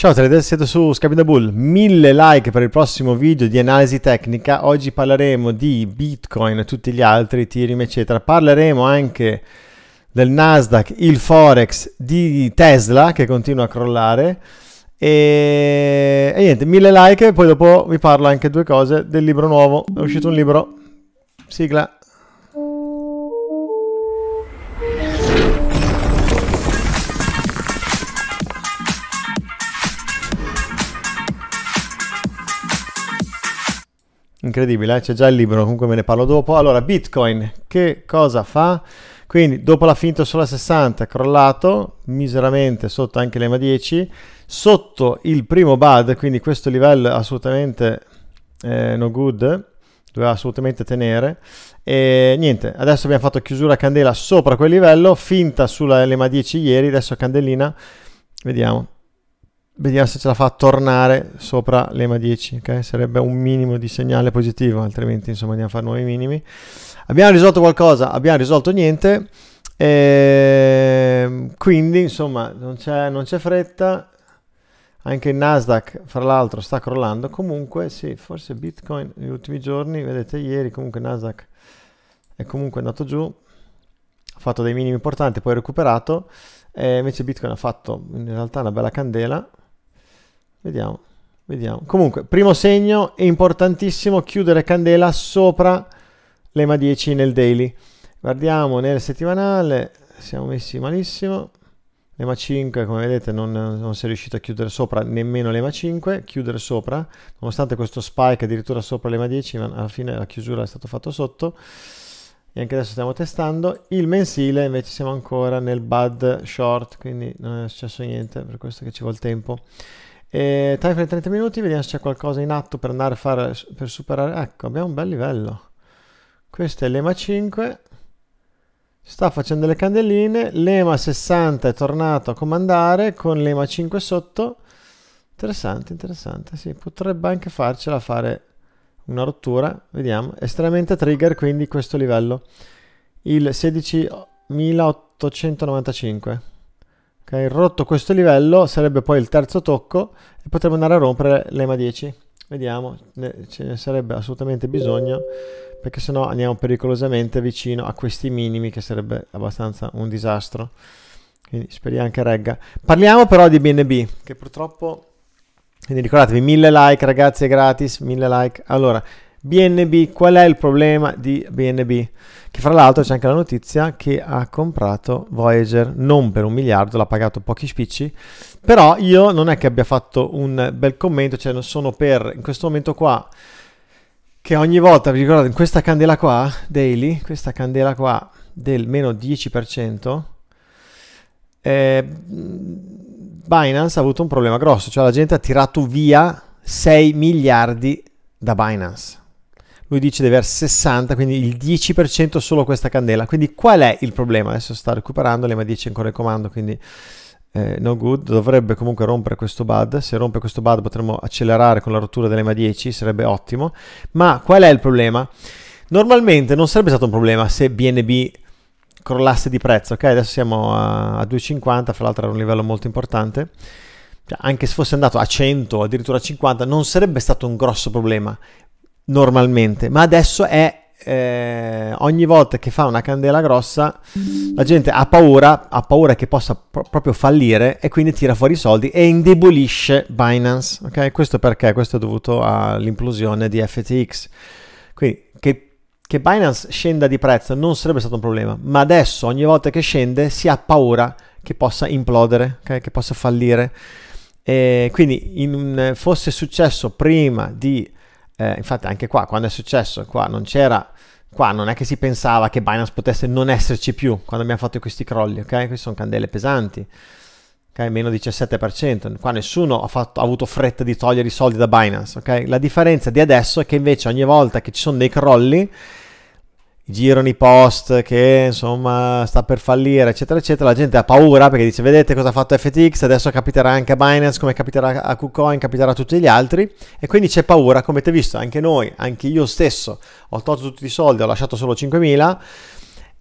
Ciao trader, siete su Scapita Bull, 1000 like per il prossimo video di analisi tecnica, oggi parleremo di Bitcoin e tutti gli altri, Ethereum eccetera, parleremo anche del Nasdaq, il Forex, di Tesla che continua a crollare e, e niente, 1000 like e poi dopo vi parlo anche due cose del libro nuovo, è uscito un libro, sigla. Incredibile, eh? c'è già il libro, comunque me ne parlo dopo. Allora, Bitcoin, che cosa fa? Quindi, dopo la finta sulla 60, crollato miseramente sotto anche l'EMA 10, sotto il primo BAD, quindi questo livello assolutamente eh, no good, doveva assolutamente tenere. E niente, adesso abbiamo fatto chiusura candela sopra quel livello, finta sulla LMA 10 ieri, adesso candelina, vediamo vediamo se ce la fa a tornare sopra l'EMA 10, ok? Sarebbe un minimo di segnale positivo, altrimenti insomma andiamo a fare nuovi minimi. Abbiamo risolto qualcosa, abbiamo risolto niente, e ehm, quindi insomma non c'è, fretta, anche il Nasdaq fra l'altro sta crollando, comunque sì, forse Bitcoin negli ultimi giorni, vedete ieri comunque Nasdaq è comunque andato giù, ha fatto dei minimi importanti, poi ha recuperato, e eh, invece Bitcoin ha fatto in realtà una bella candela, Vediamo, vediamo. Comunque, primo segno è importantissimo chiudere candela sopra l'EMA 10 nel daily. Guardiamo nel settimanale, siamo messi malissimo. L'EMA 5, come vedete, non, non si è riuscito a chiudere sopra nemmeno l'EMA 5. Chiudere sopra, nonostante questo spike addirittura sopra l'EMA 10, ma alla fine la chiusura è stata fatta sotto. E anche adesso stiamo testando. Il mensile invece siamo ancora nel bad short, quindi non è successo niente, per questo che ci vuole tempo. E eh, time frame 30 minuti, vediamo se c'è qualcosa in atto per andare a fare, per superare. Ecco, abbiamo un bel livello. Questo è l'EMA 5. Sta facendo le candeline. L'EMA 60 è tornato a comandare con l'EMA 5 sotto. Interessante, interessante. Sì, potrebbe anche farcela fare una rottura. Vediamo. Estremamente trigger, quindi questo livello. Il 16.895. Ok, rotto questo livello sarebbe poi il terzo tocco e potremmo andare a rompere l'EMA 10. Vediamo, ce ne sarebbe assolutamente bisogno perché sennò andiamo pericolosamente vicino a questi minimi che sarebbe abbastanza un disastro. Quindi speriamo che regga. Parliamo però di BNB che purtroppo... Quindi ricordatevi, 1000 like ragazzi è gratis, 1000 like. Allora, BNB, qual è il problema di BNB? Che fra l'altro c'è anche la notizia che ha comprato Voyager non per un miliardo, l'ha pagato pochi spicci, però io non è che abbia fatto un bel commento, cioè non sono per in questo momento qua che ogni volta, vi ricordate, in questa candela qua, daily, questa candela qua del meno 10%, eh, Binance ha avuto un problema grosso, cioè la gente ha tirato via 6 miliardi da Binance lui dice di aver 60, quindi il 10% solo questa candela. Quindi qual è il problema? Adesso sta recuperando, l'EMA 10 ancora il comando, quindi eh, no good. Dovrebbe comunque rompere questo bud. Se rompe questo bud potremmo accelerare con la rottura dell'EMA 10, sarebbe ottimo. Ma qual è il problema? Normalmente non sarebbe stato un problema se BNB crollasse di prezzo, ok? Adesso siamo a 2,50, fra l'altro era un livello molto importante. Cioè, anche se fosse andato a 100 addirittura a 50, non sarebbe stato un grosso problema normalmente, ma adesso è eh, ogni volta che fa una candela grossa la gente ha paura, ha paura che possa pro proprio fallire e quindi tira fuori i soldi e indebolisce Binance, ok? Questo perché? Questo è dovuto all'implosione di FTX. Quindi che che Binance scenda di prezzo non sarebbe stato un problema, ma adesso ogni volta che scende si ha paura che possa implodere, okay? che possa fallire. E quindi in, fosse successo prima di eh, infatti anche qua, quando è successo, qua non c'era, qua non è che si pensava che Binance potesse non esserci più quando abbiamo fatto questi crolli, ok? Queste sono candele pesanti, ok? Meno 17%, qua nessuno ha, fatto, ha avuto fretta di togliere i soldi da Binance, ok? La differenza di adesso è che invece ogni volta che ci sono dei crolli girano i post che insomma sta per fallire, eccetera, eccetera, la gente ha paura perché dice vedete cosa ha fatto FTX, adesso capiterà anche a Binance, come capiterà a KuCoin, capiterà a tutti gli altri e quindi c'è paura, come avete visto anche noi, anche io stesso, ho tolto tutti i soldi, ho lasciato solo 5.000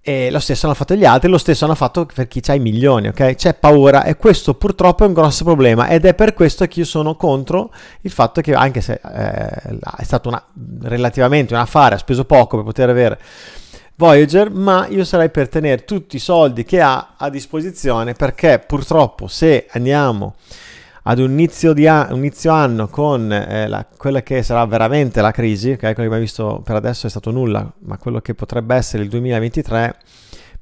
e lo stesso hanno fatto gli altri, lo stesso hanno fatto per chi ha i milioni, ok? C'è paura e questo purtroppo è un grosso problema ed è per questo che io sono contro il fatto che anche se eh, è stato una, relativamente un affare, ha speso poco per poter avere Voyager, ma io sarei per tenere tutti i soldi che ha a disposizione perché purtroppo se andiamo ad un inizio, an- inizio anno con eh, la- quella che sarà veramente la crisi, okay? quello che abbiamo visto per adesso è stato nulla, ma quello che potrebbe essere il 2023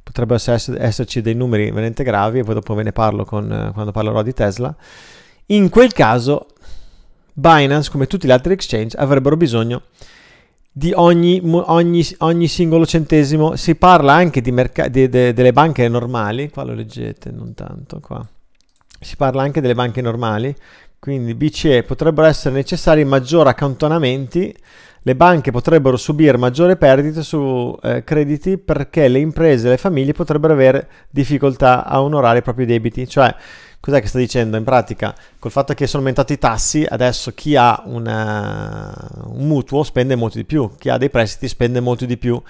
potrebbero esserci dei numeri veramente gravi e poi dopo ve ne parlo con, eh, quando parlerò di Tesla. In quel caso Binance, come tutti gli altri exchange, avrebbero bisogno di ogni, ogni, ogni singolo centesimo. Si parla anche merc- de, de, delle banche normali, qua lo leggete, non tanto qua si parla anche delle banche normali, quindi BCE potrebbero essere necessari maggiori accantonamenti, le banche potrebbero subire maggiore perdita su eh, crediti perché le imprese e le famiglie potrebbero avere difficoltà a onorare i propri debiti, cioè cos'è che sta dicendo in pratica? Col fatto che sono aumentati i tassi, adesso chi ha una, un mutuo spende molto di più, chi ha dei prestiti spende molto di più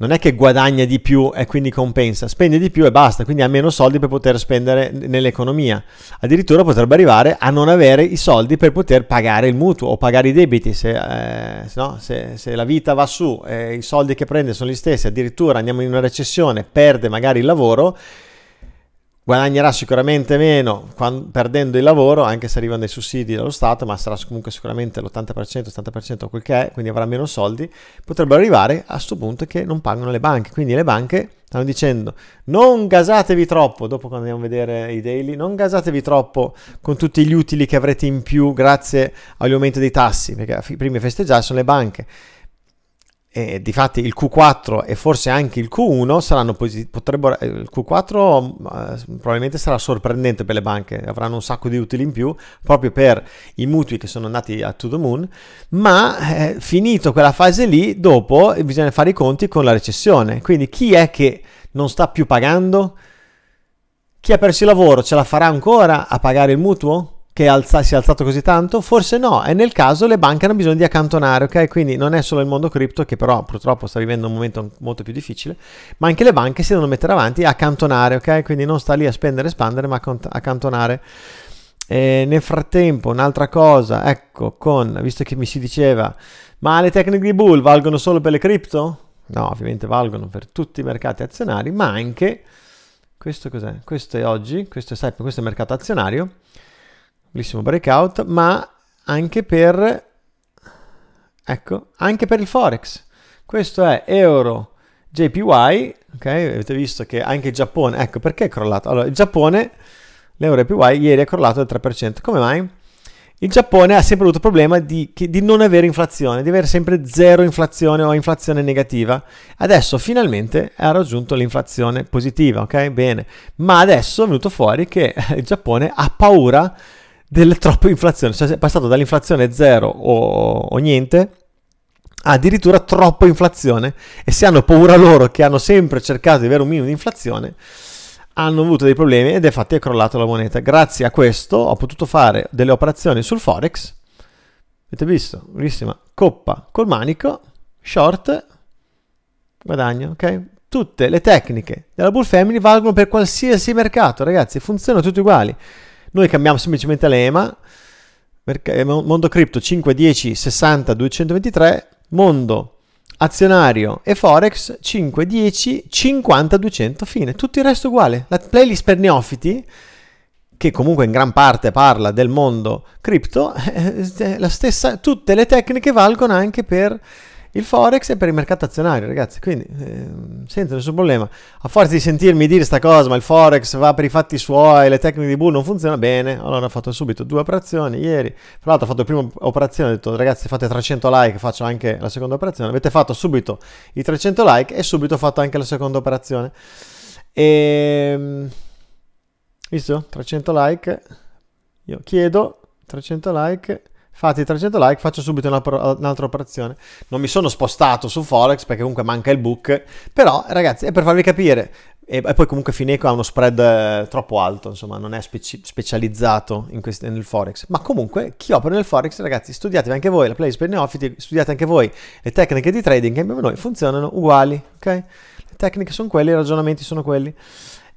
non è che guadagna di più e quindi compensa, spende di più e basta, quindi ha meno soldi per poter spendere nell'economia. Addirittura potrebbe arrivare a non avere i soldi per poter pagare il mutuo o pagare i debiti, se, eh, se, no, se, se la vita va su e eh, i soldi che prende sono gli stessi, addirittura andiamo in una recessione, perde magari il lavoro guadagnerà sicuramente meno quando, perdendo il lavoro, anche se arrivano dei sussidi dallo Stato, ma sarà comunque sicuramente l'80%, 70% quel che è, quindi avrà meno soldi, potrebbero arrivare a questo punto che non pagano le banche. Quindi le banche stanno dicendo non gasatevi troppo, dopo quando andiamo a vedere i daily, non gasatevi troppo con tutti gli utili che avrete in più grazie agli aumenti dei tassi, perché i primi a festeggiare sono le banche e difatti il Q4 e forse anche il Q1 saranno positivi, potrebbero eh, il Q4 eh, probabilmente sarà sorprendente per le banche, avranno un sacco di utili in più proprio per i mutui che sono andati a to the moon, ma eh, finito quella fase lì, dopo bisogna fare i conti con la recessione. Quindi chi è che non sta più pagando? Chi ha perso il lavoro ce la farà ancora a pagare il mutuo? che alza, si è alzato così tanto? Forse no, e nel caso le banche hanno bisogno di accantonare, ok? Quindi non è solo il mondo cripto che però purtroppo sta vivendo un momento molto più difficile, ma anche le banche si devono mettere avanti e accantonare, ok? Quindi non sta lì a spendere e spandere, ma accantonare. E nel frattempo, un'altra cosa, ecco, con, visto che mi si diceva, ma le tecniche di bull valgono solo per le cripto? No, ovviamente valgono per tutti i mercati azionari, ma anche, questo cos'è? Questo è oggi, questo è, questo è mercato azionario bellissimo breakout, ma anche per, ecco, anche per il Forex. Questo è Euro JPY, ok? Avete visto che anche il Giappone, ecco perché è crollato. Allora, il Giappone, l'Euro JPY ieri è crollato del 3%, come mai? Il Giappone ha sempre avuto il problema di, di, non avere inflazione, di avere sempre zero inflazione o inflazione negativa. Adesso finalmente ha raggiunto l'inflazione positiva, ok? Bene. Ma adesso è venuto fuori che il Giappone ha paura della troppa inflazione, cioè è passato dall'inflazione zero o, o niente a addirittura troppa inflazione e se hanno paura loro che hanno sempre cercato di avere un minimo di inflazione hanno avuto dei problemi ed infatti è crollata la moneta. Grazie a questo ho potuto fare delle operazioni sul Forex. Avete visto? Bellissima coppa col manico, short, guadagno, ok? Tutte le tecniche della Bull Family valgono per qualsiasi mercato, ragazzi, funzionano tutti uguali. Noi cambiamo semplicemente l'EMA, mondo cripto 5, 10, 60, 223, mondo azionario e forex 5, 10, 50, 200, fine. Tutto il resto uguale. La playlist per neofiti, che comunque in gran parte parla del mondo cripto, è la stessa, tutte le tecniche valgono anche per il Forex è per il mercato azionario, ragazzi, quindi eh, senza nessun problema. A forza di sentirmi dire sta cosa, ma il Forex va per i fatti suoi, le tecniche di bull non funzionano bene, allora ho fatto subito due operazioni ieri. Tra l'altro ho fatto la prima operazione, ho detto ragazzi fate 300 like, faccio anche la seconda operazione. Avete fatto subito i 300 like e subito ho fatto anche la seconda operazione. E... Ehm, visto? 300 like. Io chiedo 300 like Fate 300 like, faccio subito un'altra operazione. Non mi sono spostato su Forex perché comunque manca il book, però ragazzi è per farvi capire. E, poi comunque Fineco ha uno spread eh, troppo alto, insomma non è speci specializzato nel Forex. Ma comunque chi opera nel Forex, ragazzi, studiatevi anche voi la playlist per neofiti, studiate anche voi le tecniche di trading che abbiamo noi, funzionano uguali, ok? Le tecniche sono quelle, i ragionamenti sono quelli.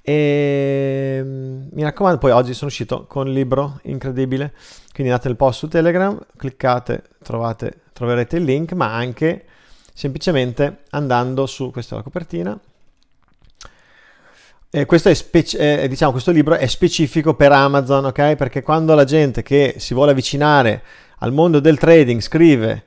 E ehm, mi raccomando, poi oggi sono uscito con il libro incredibile. Quindi andate nel post su Telegram, cliccate, trovate, troverete il link, ma anche semplicemente andando su questa è la copertina. Eh, questo, è speci- eh, eh, diciamo, questo libro è specifico per Amazon, ok? Perché quando la gente che si vuole avvicinare al mondo del trading scrive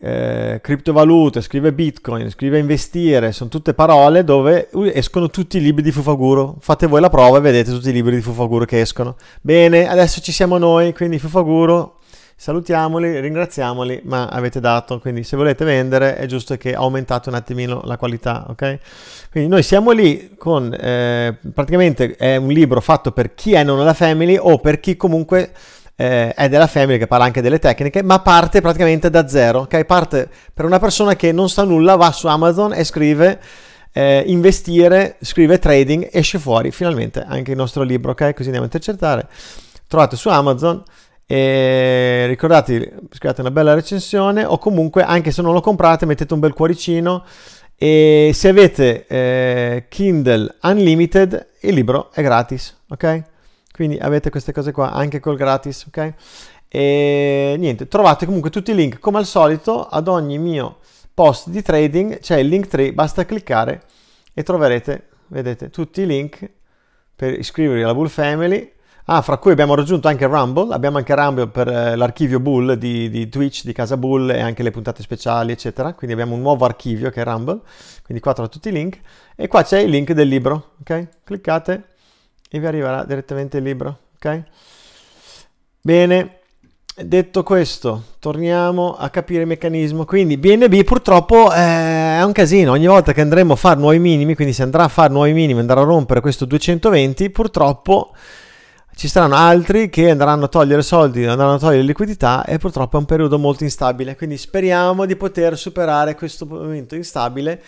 eh, criptovalute, scrive Bitcoin, scrive investire, sono tutte parole dove escono tutti i libri di Fufaguro. Fate voi la prova e vedete tutti i libri di Fufaguro che escono. Bene, adesso ci siamo noi, quindi Fufaguro salutiamoli, ringraziamoli, ma avete dato, quindi se volete vendere è giusto che aumentate un attimino la qualità, ok? Quindi noi siamo lì con, eh, praticamente è un libro fatto per chi è non alla family o per chi comunque eh, è della Family che parla anche delle tecniche, ma parte praticamente da zero, ok? Parte per una persona che non sa nulla, va su Amazon e scrive eh, investire, scrive trading, esce fuori finalmente anche il nostro libro, ok? Così andiamo a intercettare. Trovate su Amazon e ricordate, scrivete una bella recensione o comunque anche se non lo comprate mettete un bel cuoricino e se avete eh, Kindle Unlimited il libro è gratis, ok? Quindi avete queste cose qua anche col gratis, ok? E niente, trovate comunque tutti i link, come al solito, ad ogni mio post di trading c'è il link 3 basta cliccare e troverete, vedete, tutti i link per iscrivervi alla Bull Family. Ah, fra cui abbiamo raggiunto anche Rumble, abbiamo anche Rumble per eh, l'archivio Bull di, di, Twitch, di Casa Bull e anche le puntate speciali, eccetera. Quindi abbiamo un nuovo archivio che è Rumble, quindi qua trovate tutti i link. E qua c'è il link del libro, ok? Cliccate e vi arriverà direttamente il libro, ok? Bene, detto questo, torniamo a capire il meccanismo. Quindi BNB purtroppo eh, è un casino, ogni volta che andremo a fare nuovi minimi, quindi si andrà a fare nuovi minimi, andrà a rompere questo 220, purtroppo ci saranno altri che andranno a togliere soldi, andranno a togliere liquidità e purtroppo è un periodo molto instabile, quindi speriamo di poter superare questo momento instabile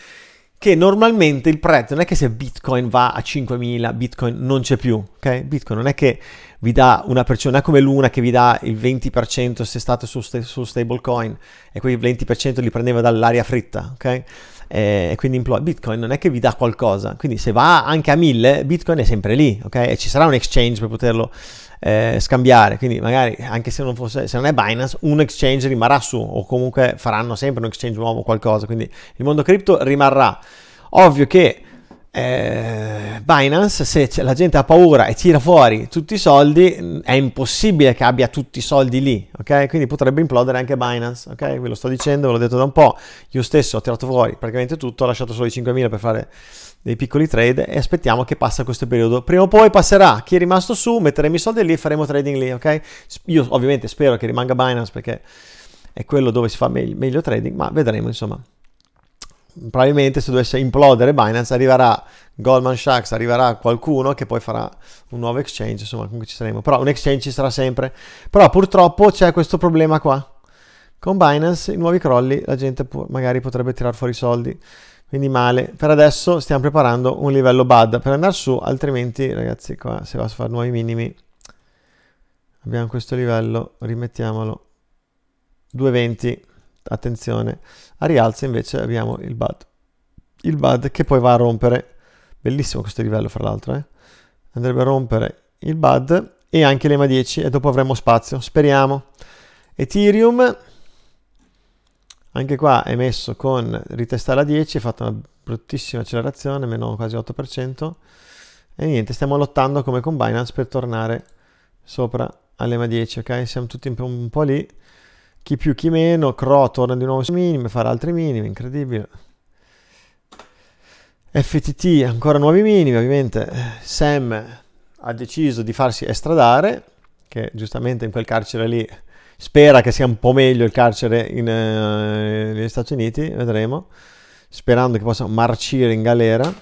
che normalmente il prezzo non è che se Bitcoin va a 5.000, Bitcoin non c'è più, ok? Bitcoin non è che vi dà una persona, non è come l'una che vi dà il 20% se state su, sta- su stablecoin e quei 20% li prendeva dall'aria fritta, ok? Eh, e quindi employ. Bitcoin non è che vi dà qualcosa, quindi se va anche a 1000, Bitcoin è sempre lì, ok? E ci sarà un exchange per poterlo eh, scambiare, quindi magari anche se non, fosse, se non è Binance, un exchange rimarrà su o comunque faranno sempre un exchange nuovo qualcosa, quindi il mondo cripto rimarrà. Ovvio che eh, Binance, se la gente ha paura e tira fuori tutti i soldi, mm, è impossibile che abbia tutti i soldi lì, ok? Quindi potrebbe implodere anche Binance, ok? Ve lo sto dicendo, ve l'ho detto da un po'. Io stesso ho tirato fuori praticamente tutto, ho lasciato solo i 5.000 per fare dei piccoli trade e aspettiamo che passa questo periodo. Prima o poi passerà, chi è rimasto su metteremo i soldi lì e faremo trading lì, ok? Io ovviamente spero che rimanga Binance perché è quello dove si fa meglio, meglio trading, ma vedremo insomma probabilmente se dovesse implodere Binance arriverà Goldman Sachs, arriverà qualcuno che poi farà un nuovo exchange, insomma comunque ci saremo, però un exchange ci sarà sempre, però purtroppo c'è questo problema qua, con Binance i nuovi crolli la gente può, magari potrebbe tirare fuori i soldi, quindi male, per adesso stiamo preparando un livello BAD per andare su, altrimenti ragazzi qua se va a fare nuovi minimi abbiamo questo livello, rimettiamolo, 220, attenzione, a rialzo invece abbiamo il BAD. Il BAD che poi va a rompere, bellissimo questo livello fra l'altro, eh? andrebbe a rompere il BAD e anche l'EMA 10 e dopo avremo spazio, speriamo. Ethereum, anche qua è messo con ritestare a 10, ha fatto una bruttissima accelerazione, meno quasi 8%. E niente, stiamo lottando come con Binance per tornare sopra all'EMA 10, ok? Siamo tutti un po' lì chi più chi meno, Cro torna di nuovo sui minimi, farà altri minimi, incredibile. FTT ancora nuovi minimi, ovviamente Sam ha deciso di farsi estradare, che giustamente in quel carcere lì spera che sia un po' meglio il carcere in, eh, negli Stati Uniti, vedremo, sperando che possa marcire in galera.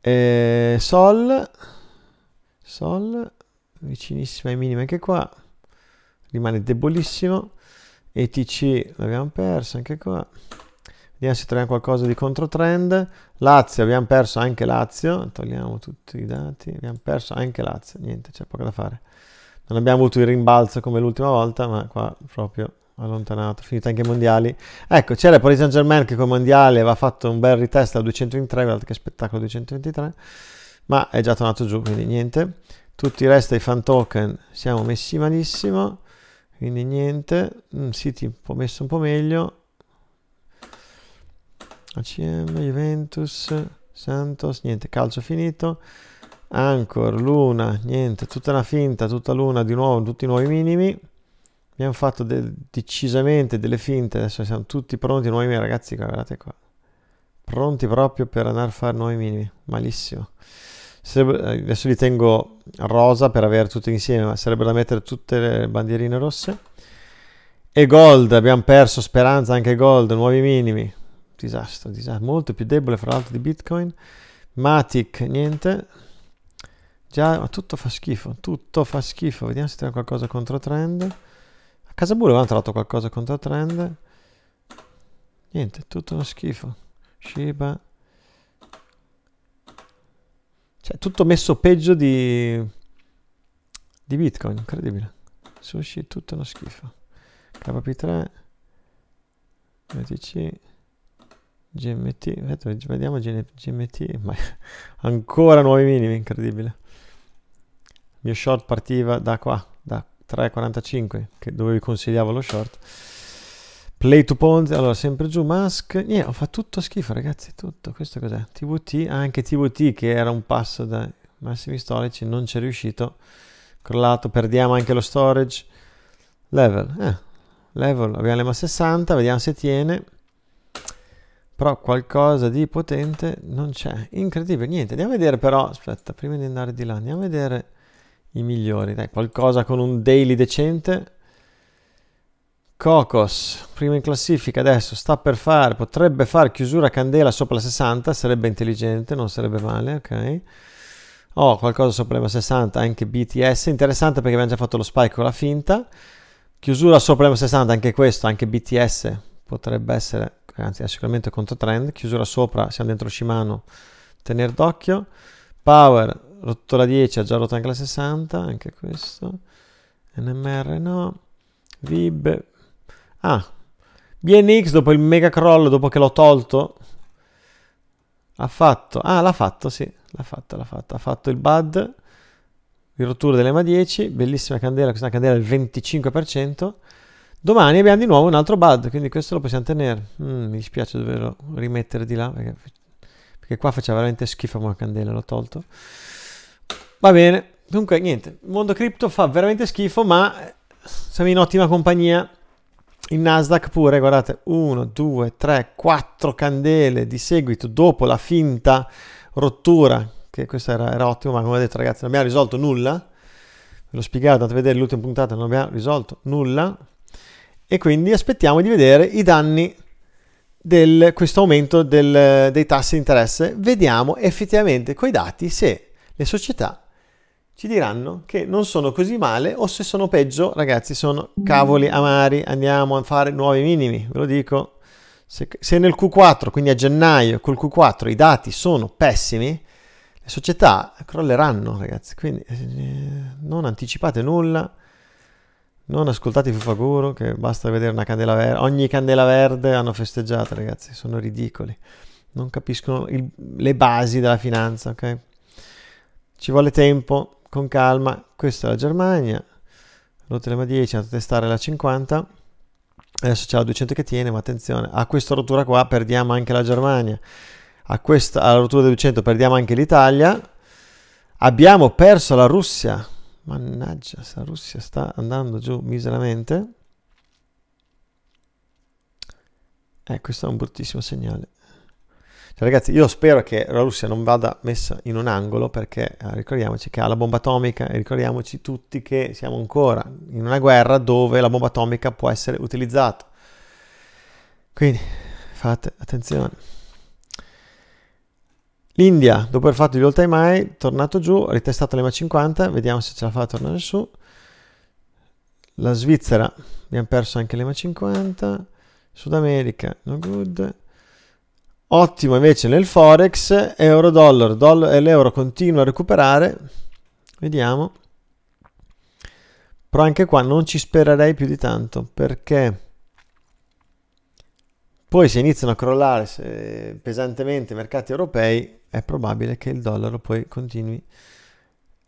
E Sol, Sol, vicinissima ai minimi anche qua rimane debolissimo. ETC l'abbiamo perso anche qua. Vediamo se troviamo qualcosa di controtrend. Lazio, abbiamo perso anche Lazio. Togliamo tutti i dati. Abbiamo perso anche Lazio. Niente, c'è poco da fare. Non abbiamo avuto il rimbalzo come l'ultima volta, ma qua proprio allontanato. Finita anche i mondiali. Ecco, c'era Paris Saint Germain che con mondiale aveva fatto un bel ritest al 223. Guardate che spettacolo 223. Ma è già tornato giù, quindi niente. Tutti i resti dei fan token siamo messi malissimo quindi niente City un po messo un po' meglio ACM, Juventus Santos, niente, calcio finito Anchor, Luna, niente, tutta una finta, tutta Luna di nuovo, tutti i nuovi minimi abbiamo fatto de decisamente delle finte, adesso siamo tutti pronti, nuovi ragazzi guardate qua pronti proprio per andare a fare nuovi minimi, malissimo Sarebbe, adesso li tengo rosa per avere tutti insieme, ma sarebbe da mettere tutte le bandierine rosse. E gold, abbiamo perso speranza anche gold, nuovi minimi. Disastro, disastro. Molto più debole fra l'altro di Bitcoin. Matic, niente. Già, ma tutto fa schifo, tutto fa schifo. Vediamo se abbiamo qualcosa contro trend. A casa Bull avevamo trovato qualcosa contro trend. Niente, tutto uno schifo. Shiba, cioè, tutto messo peggio di, di Bitcoin, incredibile. Sushi, tutto una schifo. KP3, BTC, GMT, vediamo GMT, ma ancora nuovi minimi, incredibile. Il mio short partiva da qua, da 3,45, che dove vi consigliavo lo short Play to Ponzi, allora sempre giù, Musk, niente, fa tutto schifo ragazzi, tutto, questo cos'è? TVT, ah, anche TVT che era un passo dai massimi storici, non c'è riuscito, crollato, perdiamo anche lo storage, level, eh, level, abbiamo l'EMA 60, vediamo se tiene, però qualcosa di potente non c'è, incredibile, niente, andiamo a vedere però, aspetta, prima di andare di là, andiamo a vedere i migliori, dai, qualcosa con un daily decente, Cocos, prima in classifica adesso, sta per fare, potrebbe fare chiusura candela sopra la 60, sarebbe intelligente, non sarebbe male, ok. Oh, qualcosa sopra la 60, anche BTS, interessante perché abbiamo già fatto lo spike con la finta. Chiusura sopra la 60, anche questo, anche BTS potrebbe essere, anzi è sicuramente trend. chiusura sopra, siamo dentro Shimano, tenere d'occhio. Power, rotto la 10, ha già rotto anche la 60, anche questo. NMR no. VIB, Ah, BNX dopo il mega crollo, dopo che l'ho tolto, ha fatto, ah l'ha fatto, sì, l'ha fatto, l'ha fatto, ha fatto il BAD, di rottura dell'EMA 10, bellissima candela, questa è una candela del 25%, domani abbiamo di nuovo un altro BAD, quindi questo lo possiamo tenere, mm, mi dispiace doverlo rimettere di là, perché, perché qua faceva veramente schifo una candela, l'ho tolto, va bene, dunque niente, il mondo cripto fa veramente schifo, ma siamo in ottima compagnia, il Nasdaq pure, guardate, 1, 2, 3, 4 candele di seguito dopo la finta rottura, che questo era, era ottimo, ma come ho detto ragazzi non abbiamo risolto nulla, ve l'ho spiegato, andate a vedere l'ultima puntata, non abbiamo risolto nulla, e quindi aspettiamo di vedere i danni di questo aumento del, dei tassi di interesse, vediamo effettivamente coi dati se le società ci diranno che non sono così male o se sono peggio, ragazzi, sono cavoli amari, andiamo a fare nuovi minimi, ve lo dico. Se, se nel Q4, quindi a gennaio, col Q4 i dati sono pessimi, le società crolleranno, ragazzi, quindi eh, eh non anticipate nulla. Non ascoltate Fufaguro, che basta vedere una candela verde. Ogni candela verde hanno festeggiato, ragazzi, sono ridicoli. Non capiscono il, le basi della finanza, ok? Ci vuole tempo, con calma, questa è la Germania, rotelema 10, andate a testare la 50, adesso c'è la 200 che tiene, ma attenzione, a questa rottura qua perdiamo anche la Germania, a questa, alla rottura del 200 perdiamo anche l'Italia, abbiamo perso la Russia, mannaggia, la Russia sta andando giù miseramente, eh, questo è un bruttissimo segnale. Cioè, ragazzi, io spero che la Russia non vada messa in un angolo perché eh, ricordiamoci che ha la bomba atomica e ricordiamoci tutti che siamo ancora in una guerra dove la bomba atomica può essere utilizzata. Quindi fate attenzione. L'India, dopo aver fatto gli all time high, è tornato giù, ritestato l'EMA 50, vediamo se ce la fa a tornare su. La Svizzera, abbiamo perso anche l'EMA 50. Sud America, no good. Ottimo invece nel forex, euro dollaro, dollaro eh, l'euro continua a recuperare. Vediamo. Però anche qua non ci spererei più di tanto perché poi se iniziano a crollare se, pesantemente i mercati europei è probabile che il dollaro poi continui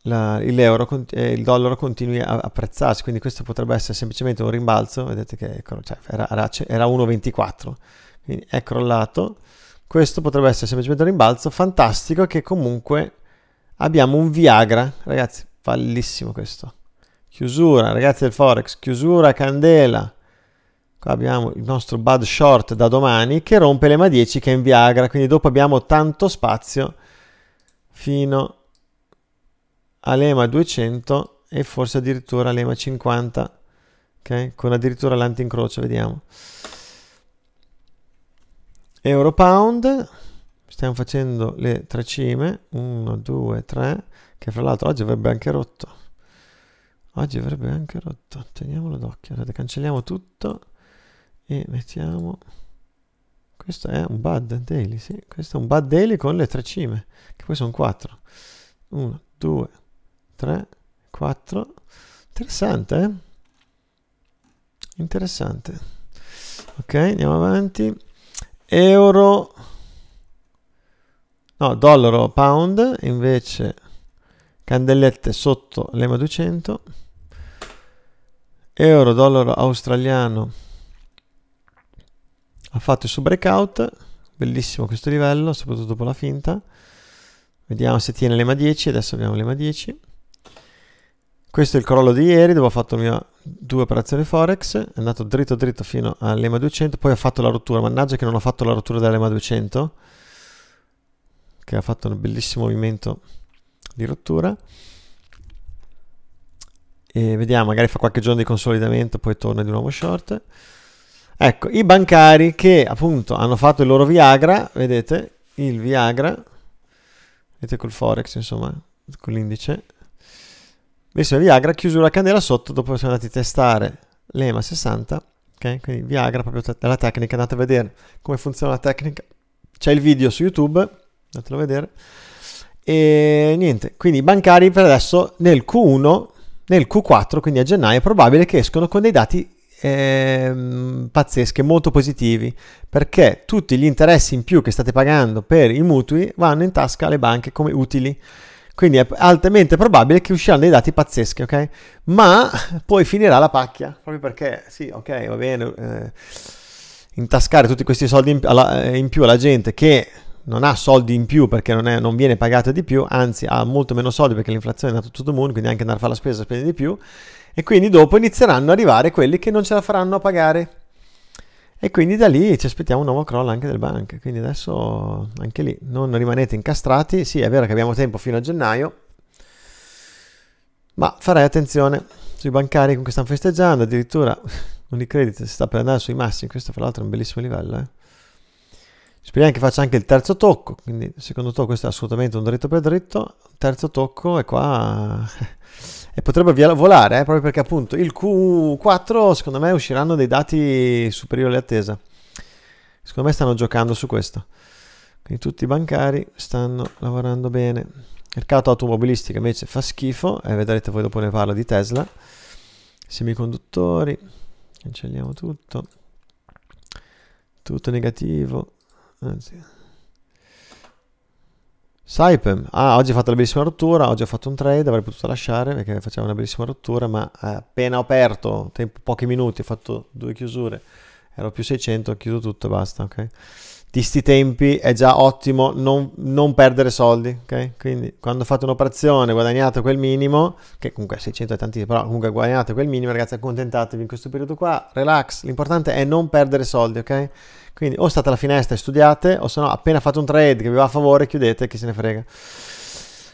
la, euro, eh, il dollaro continui a apprezzarsi quindi questo potrebbe essere semplicemente un rimbalzo vedete che cioè, era, era 1,24 quindi è crollato questo potrebbe essere semplicemente un rimbalzo. Fantastico che comunque abbiamo un Viagra. Ragazzi, fallissimo questo. Chiusura, ragazzi del Forex, chiusura, candela. Qua abbiamo il nostro bad short da domani che rompe l'EMA 10 che è in Viagra. Quindi dopo abbiamo tanto spazio fino all'EMA 200 e forse addirittura all'EMA 50. Okay? Con addirittura l'antincrocio, vediamo euro pound stiamo facendo le tre cime 1 2 3 che fra l'altro oggi avrebbe anche rotto oggi avrebbe anche rotto teniamolo d'occhio cancelliamo tutto e mettiamo questo è un bad daily sì questo è un bad daily con le tre cime che poi sono 4 1 2 3 4 interessante eh? interessante ok andiamo avanti euro no dollaro pound invece candellette sotto l'EMA 200 euro dollaro australiano ha fatto il suo breakout bellissimo questo livello soprattutto dopo la finta vediamo se tiene l'EMA 10 adesso abbiamo l'EMA 10 questo è il crollo di ieri dove ho fatto mia, due operazioni Forex, è andato dritto dritto fino all'EMA 200, poi ho fatto la rottura, mannaggia che non ho fatto la rottura dell'EMA 200, che ha fatto un bellissimo movimento di rottura. E vediamo, magari fa qualche giorno di consolidamento, poi torna di nuovo short. Ecco, i bancari che appunto hanno fatto il loro Viagra, vedete, il Viagra, vedete col Forex insomma, con l'indice, Versione Viagra, chiuso la candela sotto, dopo siamo andati a testare l'EMA 60, ok? Quindi Viagra, proprio t- la tecnica, andate a vedere come funziona la tecnica. C'è il video su YouTube, andatelo a vedere. E niente, quindi i bancari per adesso nel Q1, nel Q4, quindi a gennaio, è probabile che escono con dei dati eh, pazzesche, molto positivi, perché tutti gli interessi in più che state pagando per i mutui vanno in tasca alle banche come utili. Quindi è altamente probabile che usciranno dei dati pazzeschi, ok? Ma poi finirà la pacchia, proprio perché sì, ok, va bene, eh, intascare tutti questi soldi in, alla, eh, in, più alla gente che non ha soldi in più perché non, è, non viene pagata di più, anzi ha molto meno soldi perché l'inflazione è andata tutto il mondo, quindi anche andare a fare la spesa spende di più, e quindi dopo inizieranno ad arrivare quelli che non ce la faranno a pagare e quindi da lì ci aspettiamo un nuovo crollo anche del bank. Quindi adesso anche lì non rimanete incastrati. Sì, è vero che abbiamo tempo fino a gennaio, ma farei attenzione sui bancari con cui stanno festeggiando. Addirittura Unicredit si sta per andare sui massimi. Questo, fra l'altro, è un bellissimo livello. Eh? Speriamo che faccia anche il terzo tocco. Quindi, secondo tocco, questo è assolutamente un dritto per dritto. Terzo tocco, e qua e potrebbe via- volare, eh, proprio perché appunto il Q4 secondo me usciranno dei dati superiori all'attesa. Secondo me stanno giocando su questo. Quindi tutti i bancari stanno lavorando bene. Mercato automobilistico invece fa schifo e eh, vedrete voi dopo ne parlo di Tesla. Semiconduttori, cancelliamo tutto. Tutto negativo. Anzi Saipem, ah, oggi ho fatto la bellissima rottura, oggi ho fatto un trade, avrei potuto lasciare perché faceva una bellissima rottura, ma eh, appena ho aperto, tempo, pochi minuti, ho fatto due chiusure, ero più 600, ho chiuso tutto e basta, ok? di sti tempi è già ottimo non, non perdere soldi, ok? Quindi quando fate un'operazione guadagnate quel minimo, che comunque 600 è tantissimo, però comunque guadagnate quel minimo, ragazzi accontentatevi in questo periodo qua, relax, l'importante è non perdere soldi, ok? Quindi o state alla finestra e studiate, o se no appena fate un trade che vi va a favore chiudete, chi se ne frega.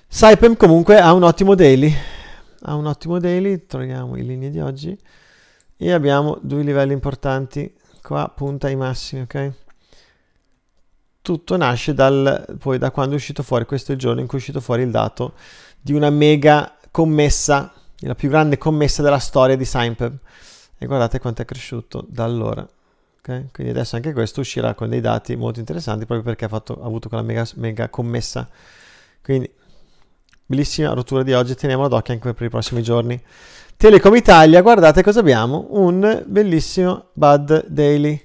Saipem comunque ha un ottimo daily, ha un ottimo daily, troviamo i linee di oggi, e abbiamo due livelli importanti, qua punta ai massimi, ok? tutto nasce dal, poi da quando è uscito fuori, questo è il giorno in cui è uscito fuori il dato di una mega commessa, la più grande commessa della storia di Seinpeb. E guardate quanto è cresciuto da allora. Okay? Quindi adesso anche questo uscirà con dei dati molto interessanti proprio perché ha, fatto, ha avuto quella mega, mega, commessa. Quindi, bellissima rottura di oggi, teniamola d'occhio anche per i prossimi giorni. Telecom Italia, guardate cosa abbiamo, un bellissimo Bud Daily.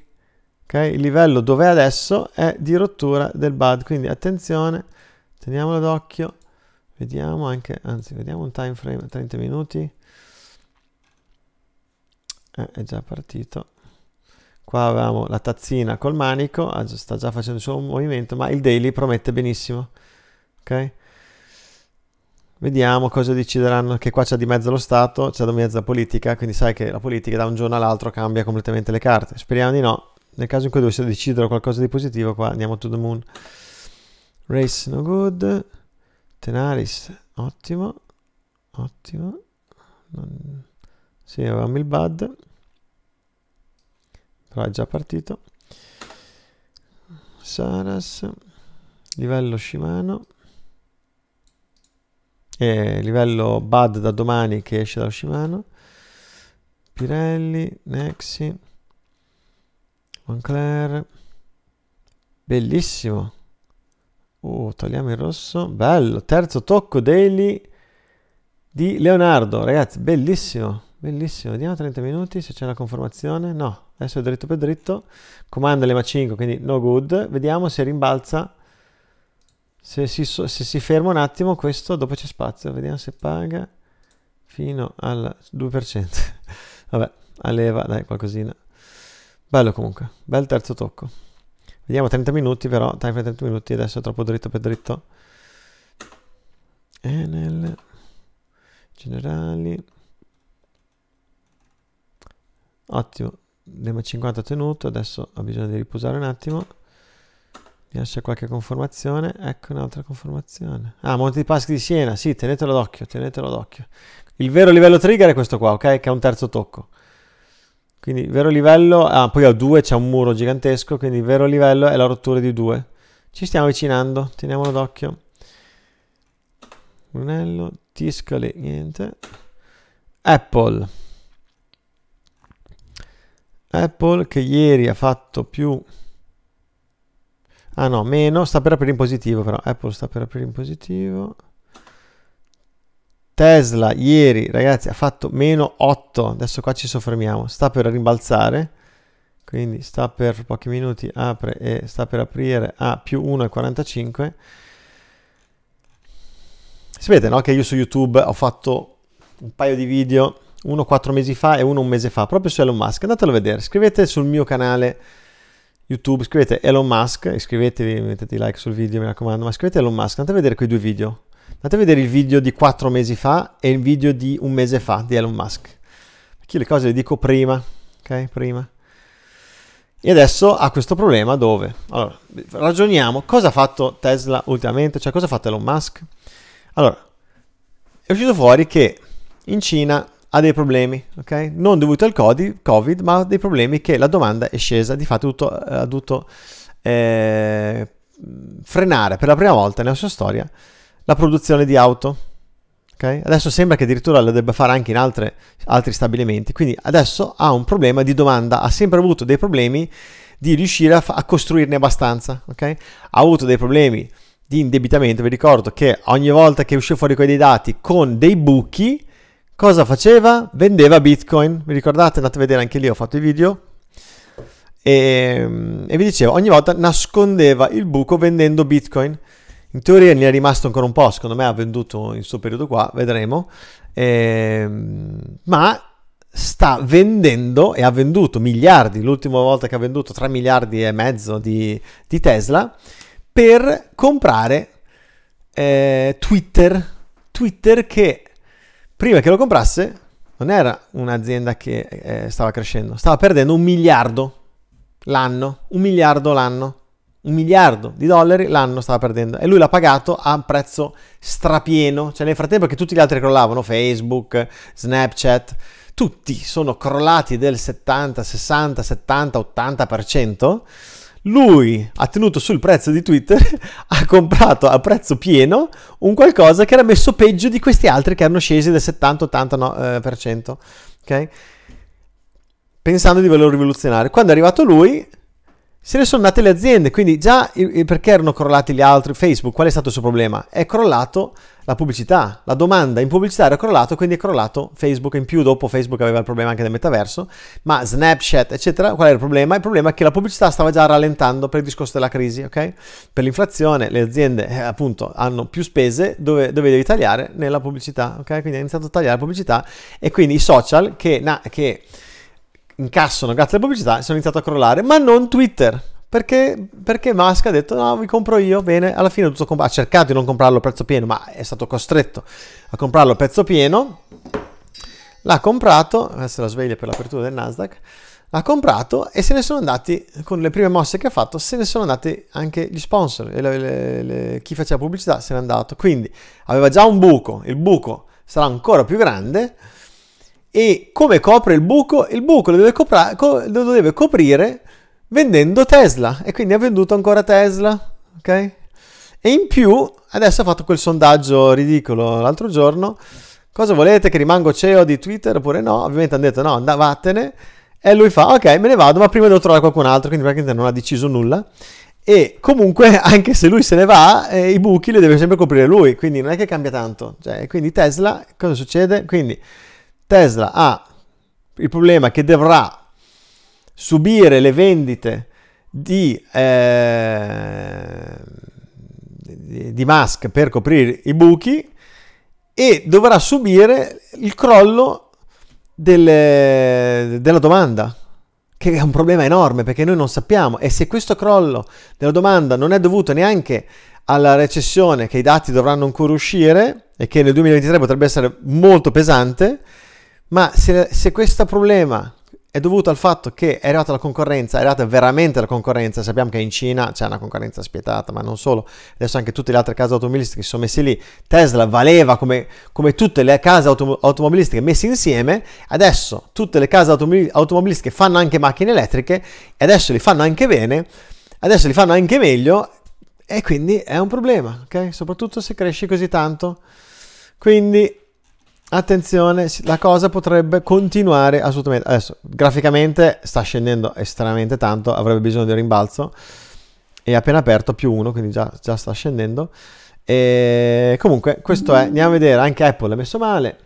Okay? Il livello dove è adesso è di rottura del BAD, quindi attenzione, teniamolo d'occhio, vediamo anche, anzi vediamo un time frame 30 minuti, eh, è già partito, qua avevamo la tazzina col manico, ah, sta già facendo il suo movimento, ma il daily promette benissimo, ok? Vediamo cosa decideranno, che qua c'è di mezzo lo Stato, c'è di mezzo la politica, quindi sai che la politica da un giorno all'altro cambia completamente le carte. Speriamo di no, nel caso in cui dovesse decidere qualcosa di positivo qua andiamo to the moon race no good Tenaris ottimo ottimo non... sì avevamo il bud però è già partito Saras livello Shimano e livello Bud da domani che esce dallo Shimano Pirelli, Nexi Moncler. Bellissimo. Uh, togliamo il rosso. Bello. Terzo tocco daily di Leonardo. Ragazzi, bellissimo. Bellissimo. Vediamo 30 minuti se c'è la conformazione. No. Adesso è dritto per dritto. Comanda l'EMA 5, quindi no good. Vediamo se rimbalza. Se si, se si ferma un attimo questo, dopo c'è spazio. Vediamo se paga fino al 2%. Vabbè, a leva, dai, qualcosina. Bello comunque, bel terzo tocco. Vediamo 30 minuti però, time for 30 minuti, adesso è troppo dritto per dritto. Enel, generali. Ottimo, Dema 50 tenuto, adesso ho bisogno di riposare un attimo. Mi lascia qualche conformazione, ecco un'altra conformazione. Ah, Monte di Paschi di Siena, sì, tenetelo d'occhio, tenetelo d'occhio. Il vero livello trigger è questo qua, ok? Che è un terzo tocco. Quindi il vero livello, ah poi a 2 c'è un muro gigantesco, quindi il vero livello è la rottura di 2. Ci stiamo avvicinando, teniamolo d'occhio. Brunello, Tiscali, niente. Apple. Apple che ieri ha fatto più... Ah no, meno, sta per aprire in positivo però. Apple sta per aprire in positivo. Tesla ieri, ragazzi, ha fatto meno 8. Adesso qua ci soffermiamo. Sta per rimbalzare. Quindi sta per pochi minuti, apre e sta per aprire a più 1,45. Sapete, no? Che io su YouTube ho fatto un paio di video, uno 4 mesi fa e uno un mese fa, proprio su Elon Musk. Andatelo a vedere. Scrivete sul mio canale YouTube, scrivete Elon Musk, iscrivetevi, mettete like sul video, mi raccomando, ma scrivete Elon Musk, andate a vedere quei due video Andate a vedere il video di quattro mesi fa e il video di un mese fa di Elon Musk. Perché le cose le dico prima, ok? Prima. E adesso ha questo problema dove? Allora, ragioniamo cosa ha fatto Tesla ultimamente, cioè cosa ha fatto Elon Musk? Allora, è uscito fuori che in Cina ha dei problemi, ok? Non dovuti al Covid, ma ha dei problemi che la domanda è scesa, di fatto ha dovuto eh, eh frenare per la prima volta nella sua storia la produzione di auto. Okay? Adesso sembra che addirittura lo debba fare anche in altre, altri stabilimenti, quindi adesso ha un problema di domanda, ha sempre avuto dei problemi di riuscire a, fa- a costruirne abbastanza, okay? ha avuto dei problemi di indebitamento, vi ricordo che ogni volta che usciva fuori con dei dati con dei buchi, cosa faceva? Vendeva bitcoin, vi ricordate? Andate a vedere anche lì, ho fatto i video. E, ehm, e vi dicevo, ogni volta nascondeva il buco vendendo bitcoin. In teoria ne è rimasto ancora un po', secondo me ha venduto in suo periodo qua, vedremo, ehm, ma sta vendendo e ha venduto miliardi, l'ultima volta che ha venduto 3 miliardi e mezzo di, di Tesla, per comprare eh, Twitter. Twitter che prima che lo comprasse non era un'azienda che eh, stava crescendo, stava perdendo un miliardo l'anno, un miliardo l'anno un miliardo di dollari l'anno stava perdendo e lui l'ha pagato a un prezzo strapieno, cioè nel frattempo che tutti gli altri crollavano, Facebook, Snapchat, tutti sono crollati del 70, 60, 70, 80%, lui ha tenuto sul prezzo di Twitter, ha comprato a prezzo pieno un qualcosa che era messo peggio di questi altri che erano scesi del 70, 80%, eh, ok? Pensando di volerlo rivoluzionare. Quando è arrivato lui se ne sono andate le aziende, quindi già perché erano crollati gli altri? Facebook, qual è stato il suo problema? È crollato la pubblicità, la domanda in pubblicità era crollata, quindi è crollato Facebook, in più dopo Facebook aveva il problema anche del metaverso, ma Snapchat, eccetera, qual era il problema? Il problema è che la pubblicità stava già rallentando per il discorso della crisi, ok? Per l'inflazione le aziende eh, appunto hanno più spese dove, dove, devi tagliare nella pubblicità, ok? Quindi ha iniziato a tagliare la pubblicità e quindi i social che... Na, che incassano grazie alla pubblicità, sono iniziato a crollare, ma non Twitter. Perché, perché Musk ha detto no, vi compro io, bene, alla fine comp- ha cercato di non comprarlo a prezzo pieno, ma è stato costretto a comprarlo a prezzo pieno. L'ha comprato, adesso la sveglia per l'apertura del Nasdaq, l'ha comprato e se ne sono andati, con le prime mosse che ha fatto, se ne sono andati anche gli sponsor, e le, le, le, chi faceva pubblicità se n'è andato. Quindi aveva già un buco, il buco sarà ancora più grande e come copre il buco? Il buco lo deve, copra- co- lo deve coprire vendendo Tesla. E quindi ha venduto ancora Tesla. Ok? E in più, adesso ha fatto quel sondaggio ridicolo l'altro giorno. Cosa volete che rimango CEO di Twitter oppure no? Ovviamente hanno detto no, andavatene. E lui fa, ok, me ne vado, ma prima devo trovare qualcun altro, quindi praticamente non ha deciso nulla. E comunque, anche se lui se ne va, eh, i buchi li deve sempre coprire lui, quindi non è che cambia tanto. Cioè, quindi Tesla, cosa succede? Quindi Tesla ha il problema che dovrà subire le vendite di, eh, di Musk per coprire i buchi e dovrà subire il crollo delle, della domanda, che è un problema enorme perché noi non sappiamo e se questo crollo della domanda non è dovuto neanche alla recessione che i dati dovranno ancora uscire e che nel 2023 potrebbe essere molto pesante, ma se, se questo problema è dovuto al fatto che è arrivata la concorrenza, è arrivata veramente la concorrenza, sappiamo che in Cina c'è una concorrenza spietata, ma non solo, adesso anche tutte le altre case automobilistiche si sono messe lì, Tesla valeva come, come tutte le case autom- automobilistiche messe insieme, adesso tutte le case automobil- automobilistiche fanno anche macchine elettriche, adesso li fanno anche bene, adesso li fanno anche meglio, e quindi è un problema, ok? Soprattutto se cresci così tanto. Quindi attenzione, la cosa potrebbe continuare assolutamente. Adesso, graficamente sta scendendo estremamente tanto, avrebbe bisogno di un rimbalzo. È appena aperto, più uno, quindi già, già sta scendendo. E comunque, questo è, andiamo a vedere, anche Apple è messo male.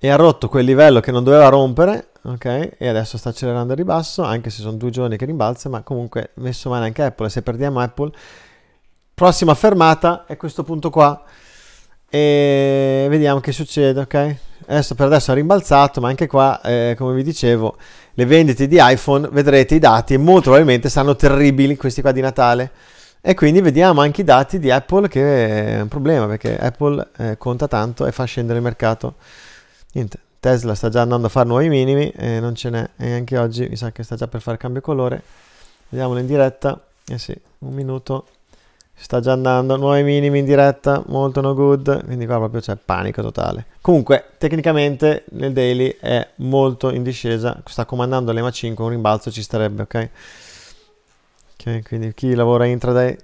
E ha rotto quel livello che non doveva rompere, ok? E adesso sta accelerando il ribasso, anche se sono due giorni che rimbalza, ma comunque messo male anche Apple. E se perdiamo Apple, prossima fermata è questo punto qua e vediamo che succede, ok? Adesso per adesso ha rimbalzato, ma anche qua, eh, come vi dicevo, le vendite di iPhone, vedrete i dati molto probabilmente saranno terribili questi qua di Natale. E quindi vediamo anche i dati di Apple che è un problema perché Apple eh, conta tanto e fa scendere il mercato. Niente, Tesla sta già andando a fare nuovi minimi e non ce n'è. E anche oggi mi sa che sta già per fare cambio colore. Vediamolo in diretta. Eh sì, un minuto sta già andando, nuovi minimi in diretta, molto no good, quindi qua proprio c'è panico totale. Comunque, tecnicamente nel daily è molto in discesa, sta comandando l'EMA 5, un rimbalzo ci starebbe, ok? Ok, quindi chi lavora intraday,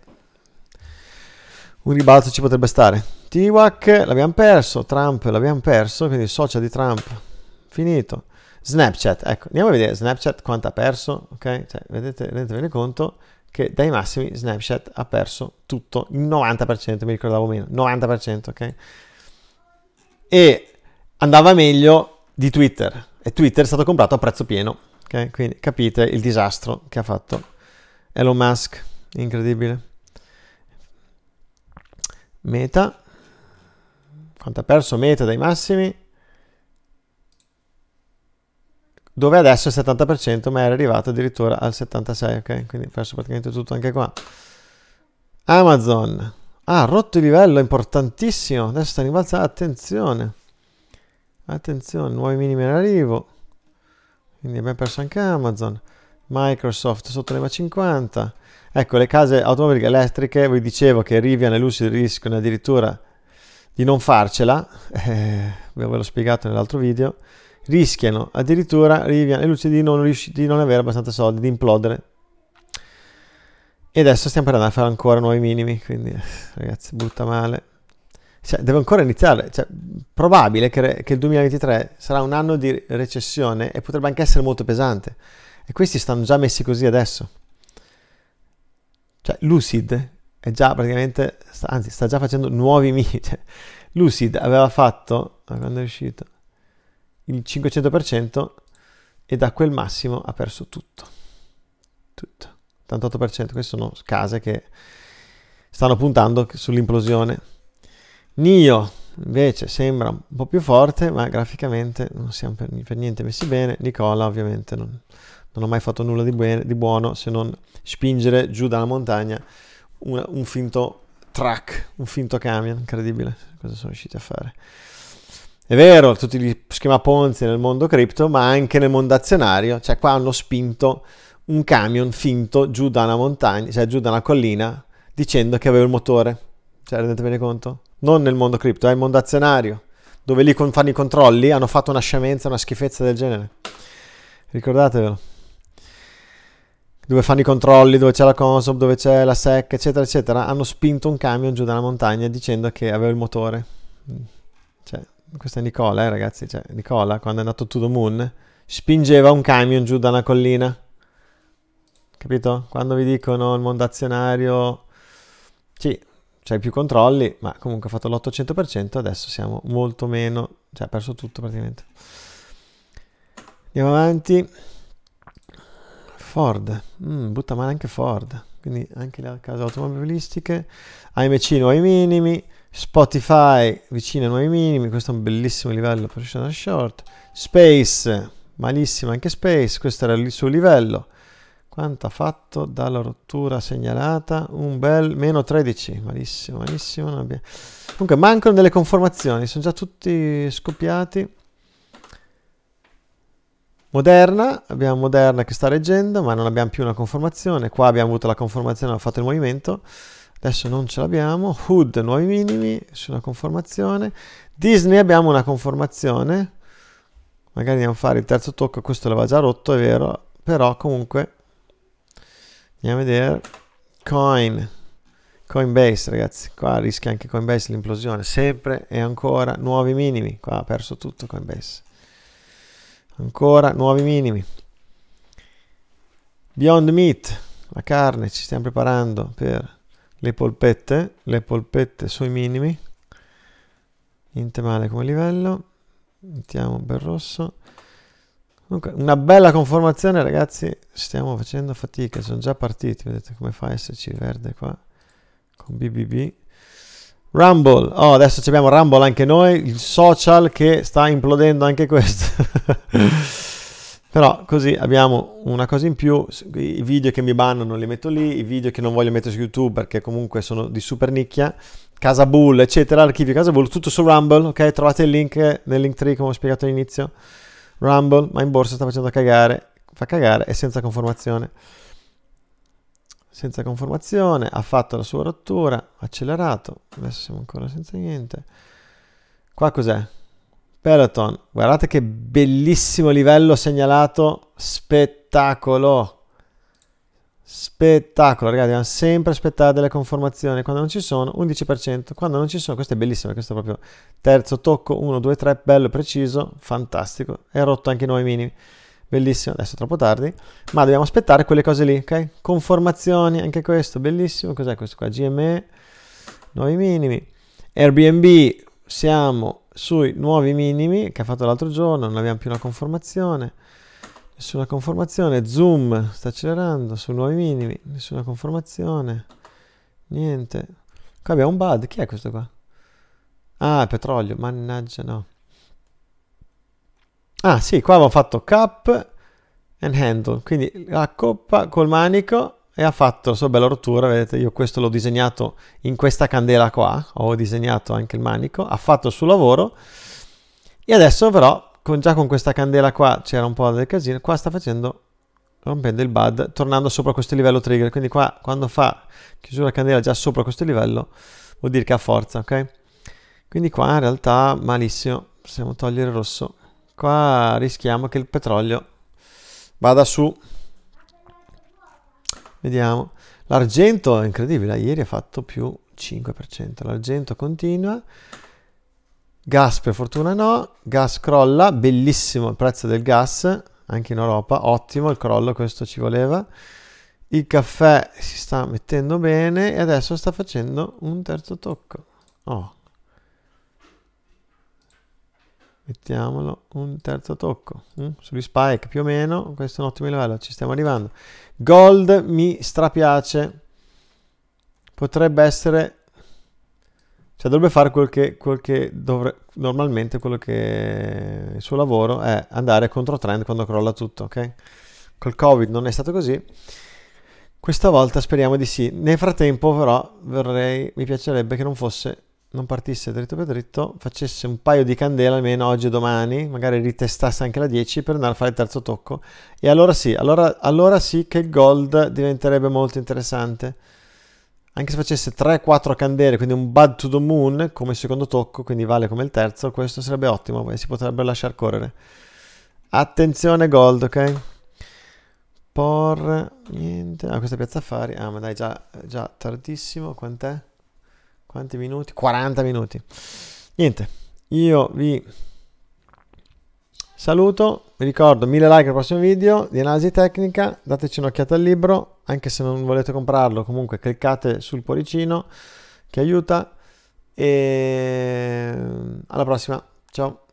un rimbalzo ci potrebbe stare. Tiwak l'abbiamo perso, Trump l'abbiamo perso, quindi social di Trump, finito. Snapchat, ecco, andiamo a vedere Snapchat quanto ha perso, ok? Cioè, vedete, rendetevene conto, che dai massimi Snapchat ha perso tutto, il 90%, mi ricordavo meno, 90%, ok? E andava meglio di Twitter e Twitter è stato comprato a prezzo pieno, ok? Quindi capite il disastro che ha fatto Elon Musk, incredibile. Meta, quanto ha perso Meta dai massimi? dove adesso è il 70% ma era arrivato addirittura al 76%, ok? Quindi ho perso praticamente tutto anche qua. Amazon. Ah, rotto il livello, importantissimo. Adesso sta in attenzione. Attenzione, nuovi minimi in arrivo. Quindi abbiamo perso anche Amazon. Microsoft sotto l'EMA 50. Ecco, le case automobiliche elettriche, vi dicevo che Rivian e Lucid rischiano addirittura di non farcela. Eh, ve l'ho spiegato nell'altro video rischiano addirittura Rivian e Lucidino non di non avere abbastanza soldi, di implodere. E adesso stiamo per andare a fare ancora nuovi minimi, quindi eh, ragazzi, butta male. Cioè, deve ancora iniziare, cioè, probabile che, che il 2023 sarà un anno di recessione e potrebbe anche essere molto pesante. E questi stanno già messi così adesso. Cioè, Lucid è già praticamente, anzi, sta già facendo nuovi minimi. Cioè, Lucid aveva fatto, quando è uscito, il 500% e da quel massimo ha perso tutto. Tutto. 88%, queste sono case che stanno puntando sull'implosione. Nio invece sembra un po' più forte, ma graficamente non siamo per, per niente messi bene. Nicola ovviamente non, non ho mai fatto nulla di, bene, di, buono se non spingere giù dalla montagna una, un finto truck, un finto camion, incredibile cosa sono riusciti a fare. È vero, tutti gli schema Ponzi nel mondo cripto, ma anche nel mondo azionario, cioè qua hanno spinto un camion finto giù da una montagna, cioè giù da una collina, dicendo che aveva il motore. Cioè, rendete bene conto? Non nel mondo cripto, è il mondo azionario, dove lì fanno i controlli, hanno fatto una scemenza, una schifezza del genere. Ricordatevelo. Dove fanno i controlli, dove c'è la Consob, dove c'è la SEC, eccetera, eccetera, hanno spinto un camion giù da una montagna dicendo che aveva il motore. Cioè, questa è Nicola, eh, ragazzi. Cioè, Nicola, quando è nato To The Moon, spingeva un camion giù da una collina. Capito? Quando vi dicono il mondo azionario... Sì, c'hai più controlli, ma comunque ha fatto l'800%, adesso siamo molto meno... Cioè, ha perso tutto praticamente. Andiamo avanti. Ford. Mm, butta male anche Ford. Quindi anche le case automobilistiche. AMC nuovi minimi. Spotify vicino ai nuovi minimi, questo è un bellissimo livello per professional short. Space, malissimo anche Space, questo era il suo livello. Quanto ha fatto dalla rottura segnalata? Un bel meno 13, malissimo, malissimo. Comunque mancano delle conformazioni, sono già tutti scoppiati. Moderna, abbiamo Moderna che sta reggendo, ma non abbiamo più una conformazione. Qua abbiamo avuto la conformazione, abbiamo fatto il movimento adesso non ce l'abbiamo, hood nuovi minimi, nessuna conformazione, Disney abbiamo una conformazione, magari andiamo a fare il terzo tocco, questo l'aveva già rotto, è vero, però comunque andiamo a vedere, coin, Coinbase ragazzi, qua rischia anche Coinbase l'implosione, sempre e ancora nuovi minimi, qua ha perso tutto Coinbase, ancora nuovi minimi, Beyond Meat, la carne, ci stiamo preparando per le polpette, le polpette sui minimi, niente male come livello, mettiamo un bel rosso. Comunque, una bella conformazione ragazzi, stiamo facendo fatica, sono già partiti, vedete come fa a esserci il verde qua, con BBB. Rumble, oh adesso abbiamo Rumble anche noi, il social che sta implodendo anche questo. Però così abbiamo una cosa in più, i video che mi bannano li metto lì, i video che non voglio mettere su YouTube perché comunque sono di super nicchia, Casa Bull, eccetera, archivio Casa Bull, tutto su Rumble, ok? Trovate il link nel link tree come ho spiegato all'inizio. Rumble, ma in borsa sta facendo cagare, fa cagare e senza conformazione. Senza conformazione, ha fatto la sua rottura, accelerato, adesso siamo ancora senza niente. Qua cos'è? Peloton, guardate che bellissimo livello segnalato, spettacolo, spettacolo, ragazzi, dobbiamo sempre aspettare delle conformazioni, quando non ci sono 11%, quando non ci sono, questo è bellissimo, questo è proprio terzo tocco, 1, 2, 3, bello preciso, fantastico, è rotto anche noi minimi, bellissimo, adesso è troppo tardi, ma dobbiamo aspettare quelle cose lì, ok? Conformazioni, anche questo, bellissimo, cos'è questo qua? GME, nuovi minimi, Airbnb, siamo sui nuovi minimi che ha fatto l'altro giorno, non abbiamo più una conformazione, nessuna conformazione, zoom sta accelerando sui nuovi minimi, nessuna conformazione, niente. Qua abbiamo un bud, chi è questo qua? Ah, petrolio, mannaggia no. Ah sì, qua abbiamo fatto cap and handle, quindi la coppa col manico e ha fatto la sua bella rottura, vedete io questo l'ho disegnato in questa candela qua, ho disegnato anche il manico, ha fatto il suo lavoro e adesso però con, già con questa candela qua c'era un po' del casino, qua sta facendo rompendo il bud, tornando sopra questo livello trigger, quindi qua quando fa chiusura candela già sopra questo livello vuol dire che ha forza, ok? Quindi qua in realtà malissimo, possiamo togliere il rosso, qua rischiamo che il petrolio vada su Vediamo. L'argento è incredibile, ieri ha fatto più 5%. L'argento continua. Gas per fortuna no, gas crolla, bellissimo il prezzo del gas, anche in Europa, ottimo il crollo, questo ci voleva. Il caffè si sta mettendo bene e adesso sta facendo un terzo tocco. Oh mettiamolo un terzo tocco mm? sugli spike più o meno questo è un ottimo livello ci stiamo arrivando gold mi strapiace potrebbe essere cioè dovrebbe fare quel che, quel che dovre, normalmente quello che il suo lavoro è andare contro trend quando crolla tutto ok col covid non è stato così questa volta speriamo di sì nel frattempo però vorrei mi piacerebbe che non fosse non partisse dritto per dritto, facesse un paio di candele almeno oggi e domani, magari ritestasse anche la 10 per andare a fare il terzo tocco. E allora sì, allora, allora sì che il gold diventerebbe molto interessante. Anche se facesse 3-4 candele, quindi un bud to the moon come secondo tocco, quindi vale come il terzo, questo sarebbe ottimo e si potrebbe lasciar correre. Attenzione gold, ok? Por... niente... Ah, questa piazza affari... Ah, ma dai, già, già tardissimo, quant'è? Quanti minuti? 40 minuti. Niente, io vi saluto, vi ricordo 1000 like al prossimo video di analisi tecnica, dateci un'occhiata al libro, anche se non volete comprarlo, comunque cliccate sul pollicino che aiuta e alla prossima, ciao!